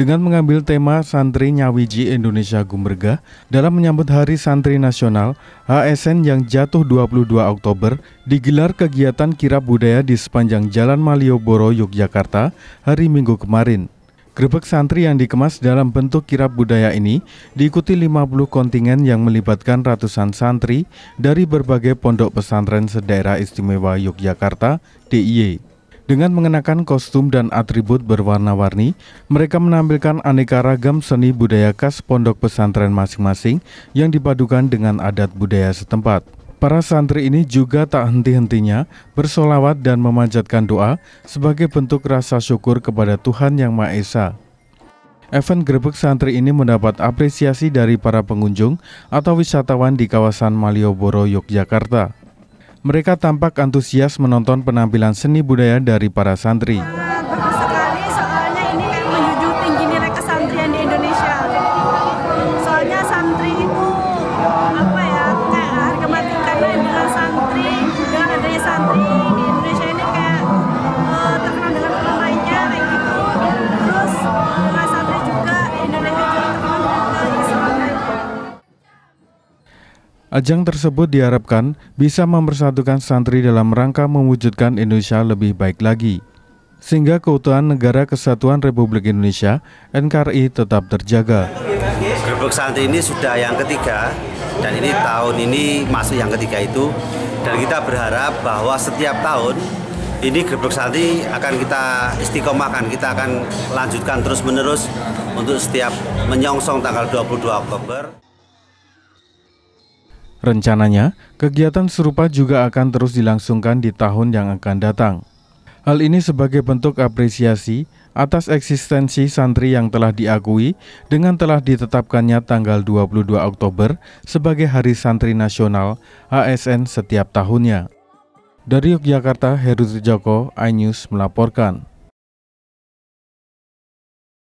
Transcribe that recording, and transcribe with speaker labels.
Speaker 1: dengan mengambil tema Santri Nyawiji Indonesia Gumberga dalam menyambut Hari Santri Nasional HSN yang jatuh 22 Oktober digelar kegiatan kirap budaya di sepanjang Jalan Malioboro, Yogyakarta hari Minggu kemarin. Grebek santri yang dikemas dalam bentuk kirap budaya ini diikuti 50 kontingen yang melibatkan ratusan santri dari berbagai pondok pesantren sedaerah istimewa Yogyakarta, DIY. Dengan mengenakan kostum dan atribut berwarna-warni, mereka menampilkan aneka ragam seni budaya khas pondok pesantren masing-masing yang dipadukan dengan adat budaya setempat. Para santri ini juga tak henti-hentinya bersolawat dan memanjatkan doa sebagai bentuk rasa syukur kepada Tuhan Yang Maha Esa. Event grebek santri ini mendapat apresiasi dari para pengunjung atau wisatawan di kawasan Malioboro, Yogyakarta. Mereka tampak antusias menonton penampilan seni budaya dari para santri. Ajang tersebut diharapkan bisa mempersatukan santri dalam rangka mewujudkan Indonesia lebih baik lagi, sehingga keutuhan Negara Kesatuan Republik Indonesia (NKRI) tetap terjaga.
Speaker 2: Gerbek santri ini sudah yang ketiga, dan ini tahun ini masuk yang ketiga itu, dan kita berharap bahwa setiap tahun ini gerbek santri akan kita istiqomahkan, kita akan lanjutkan terus-menerus untuk setiap menyongsong tanggal 22 Oktober.
Speaker 1: Rencananya, kegiatan serupa juga akan terus dilangsungkan di tahun yang akan datang. Hal ini sebagai bentuk apresiasi atas eksistensi santri yang telah diakui dengan telah ditetapkannya tanggal 22 Oktober sebagai Hari Santri Nasional (ASN) setiap tahunnya. Dari Yogyakarta, Heru Joko, iNews melaporkan.